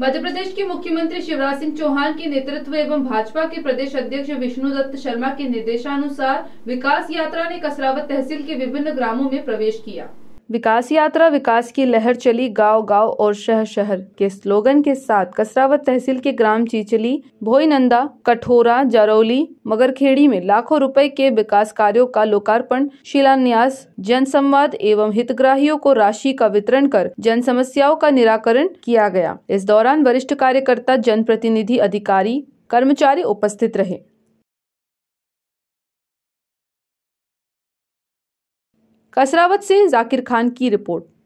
मध्य प्रदेश के मुख्यमंत्री शिवराज सिंह चौहान के नेतृत्व एवं भाजपा के प्रदेश अध्यक्ष विष्णु दत्त शर्मा के निर्देशानुसार विकास यात्रा ने कसरावत तहसील के विभिन्न ग्रामों में प्रवेश किया विकास यात्रा विकास की लहर चली गांव गांव और शहर शहर के स्लोगन के साथ कसरावत तहसील के ग्राम चीचली भोईनंदा कठोरा जरौली मगरखेड़ी में लाखों रुपए के विकास कार्यों का लोकार्पण शिलान्यास जनसंवाद एवं हितग्राहियों को राशि का वितरण कर जन समस्याओं का निराकरण किया गया इस दौरान वरिष्ठ कार्यकर्ता जनप्रतिनिधि अधिकारी कर्मचारी उपस्थित रहे कसरावत से जाकिर खान की रिपोर्ट